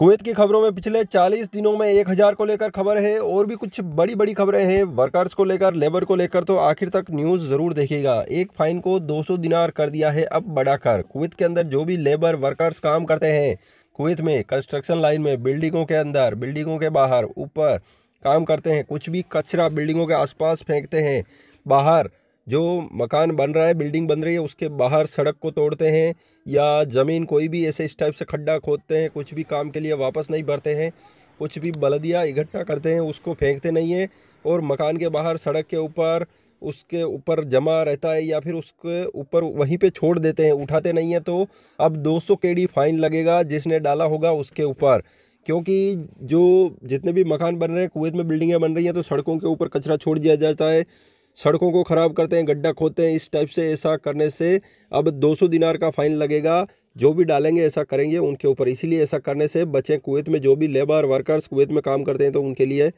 Kuwait की खबरों में पिछले 40 दिनों में 1000 को लेकर खबर है और भी कुछ बड़ी बड़ी खबरें हैं वर्कर्स को लेकर लेबर को लेकर तो आखिर तक न्यूज़ ज़रूर देखेगा एक फ़ाइन को 200 दिनार कर दिया है अब बढ़ाकर कुवैत के अंदर जो भी लेबर वर्कर्स काम करते हैं कुवैत में कंस्ट्रक्शन लाइन में बिल्डिंगों के अंदर बिल्डिंगों के बाहर ऊपर काम करते हैं कुछ भी कचरा बिल्डिंगों के आसपास फेंकते हैं बाहर जो मकान बन रहा है बिल्डिंग बन रही है उसके बाहर सड़क को तोड़ते हैं या ज़मीन कोई भी ऐसे इस टाइप से खड्डा खोदते हैं कुछ भी काम के लिए वापस नहीं भरते हैं कुछ भी बलदिया इकट्ठा करते हैं उसको फेंकते नहीं हैं और मकान के बाहर सड़क के ऊपर उसके ऊपर जमा रहता है या फिर उसके ऊपर वहीं पे छोड़ देते हैं उठाते नहीं हैं तो अब 200 केडी फाइन लगेगा जिसने डाला होगा उसके ऊपर क्योंकि जो जितने भी मकान बन रहे हैं कुवैत में बिल्डिंगें बन रही हैं तो सड़कों के ऊपर कचरा छोड़ दिया जाता है सड़कों को ख़राब करते हैं गड्ढा खोदते हैं इस टाइप से ऐसा करने से अब 200 दिनार का फ़ाइन लगेगा जो भी डालेंगे ऐसा करेंगे उनके ऊपर इसीलिए ऐसा करने से बचें कुवैत में जो भी लेबर वर्कर्स कुवैत में काम करते हैं तो उनके लिए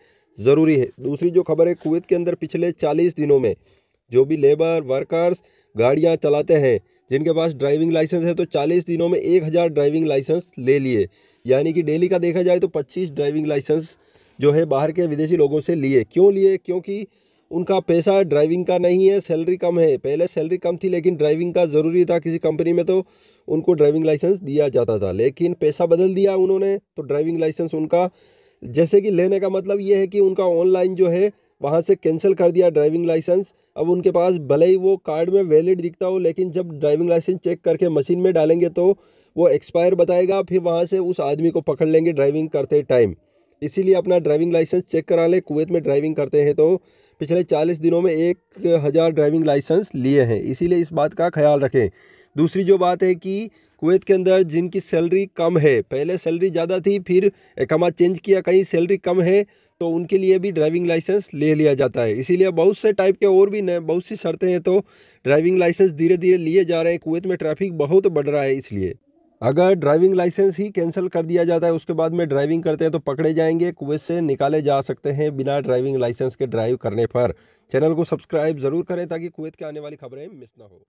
ज़रूरी है दूसरी जो खबर है कुवैत के अंदर पिछले चालीस दिनों में जो भी लेबर वर्कर्स गाड़ियाँ चलाते हैं जिनके पास ड्राइविंग लाइसेंस है तो 40 दिनों में 1000 ड्राइविंग लाइसेंस ले लिए यानी कि डेली का देखा जाए तो 25 ड्राइविंग लाइसेंस जो है बाहर के विदेशी लोगों से लिए क्यों लिए क्योंकि उनका पैसा ड्राइविंग का नहीं है सैलरी कम है पहले सैलरी कम थी लेकिन ड्राइविंग का ज़रूरी था किसी कंपनी में तो उनको ड्राइविंग लाइसेंस दिया जाता था लेकिन पैसा बदल दिया उन्होंने तो ड्राइविंग लाइसेंस उनका जैसे कि लेने का मतलब ये है कि उनका ऑनलाइन जो है वहाँ से कैंसिल कर दिया ड्राइविंग लाइसेंस अब उनके पास भले ही वो कार्ड में वैलिड दिखता हो लेकिन जब ड्राइविंग लाइसेंस चेक करके मशीन में डालेंगे तो वो एक्सपायर बताएगा फिर वहाँ से उस आदमी को पकड़ लेंगे ड्राइविंग करते टाइम इसीलिए अपना ड्राइविंग लाइसेंस चेक करा लें कुवैत में ड्राइविंग करते हैं तो पिछले चालीस दिनों में एक हज़ार ड्राइविंग लाइसेंस लिए हैं इसीलिए इस बात का ख्याल रखें दूसरी जो बात है कि कुवैत के अंदर जिनकी सैलरी कम है पहले सैलरी ज़्यादा थी फिर एकामा चेंज किया कहीं सैलरी कम है तो उनके लिए भी ड्राइविंग लाइसेंस ले लिया जाता है इसीलिए बहुत से टाइप के और भी नए बहुत सी शर्तें हैं तो ड्राइविंग लाइसेंस धीरे धीरे लिए जा रहे हैं कुवैत में ट्रैफिक बहुत बढ़ रहा है इसलिए अगर ड्राइविंग लाइसेंस ही कैंसिल कर दिया जाता है उसके बाद में ड्राइविंग करते हैं तो पकड़े जाएंगे कुवैत से निकाले जा सकते हैं बिना ड्राइविंग लाइसेंस के ड्राइव करने पर चैनल को सब्सक्राइब ज़रूर करें ताकि कुएत के आने वाली खबरें मिस ना हो